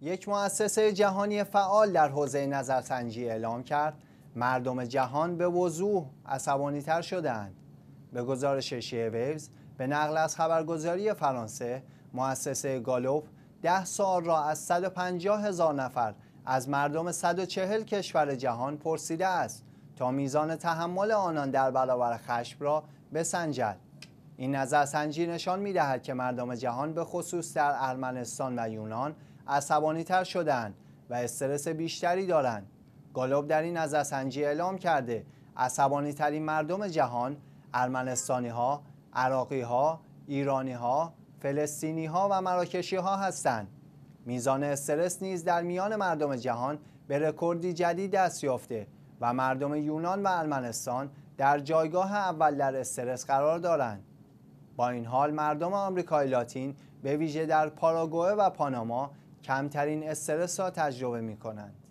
یک مؤسسه جهانی فعال در حوزه نظرسنجی اعلام کرد مردم جهان به وضوح تر شدند. به گزارش شیعه ویوز به نقل از خبرگزاری فرانسه مؤسسه گالوپ ده سال را از 150 هزار نفر از مردم 140 کشور جهان پرسیده است تا میزان تحمل آنان در برابر خشم را بسنجد این نظرسنجی نشان میدهد که مردم جهان به خصوص در ارمنستان و یونان تر شدن و استرس بیشتری دارند گالوب در این نظرسنجی اعلام کرده عصبانی ترین مردم جهان ارمنستانی ها، عراقی ها، ایرانی ها، فلسطینی ها و مراکشی ها هستند. میزان استرس نیز در میان مردم جهان به رکوردی جدید دست یافته و مردم یونان و ارمنستان در جایگاه اول در استرس قرار دارند. با این حال مردم آمریکای لاتین به ویژه در پاراگوئه و پاناما کمترین استرس را تجربه می کنند.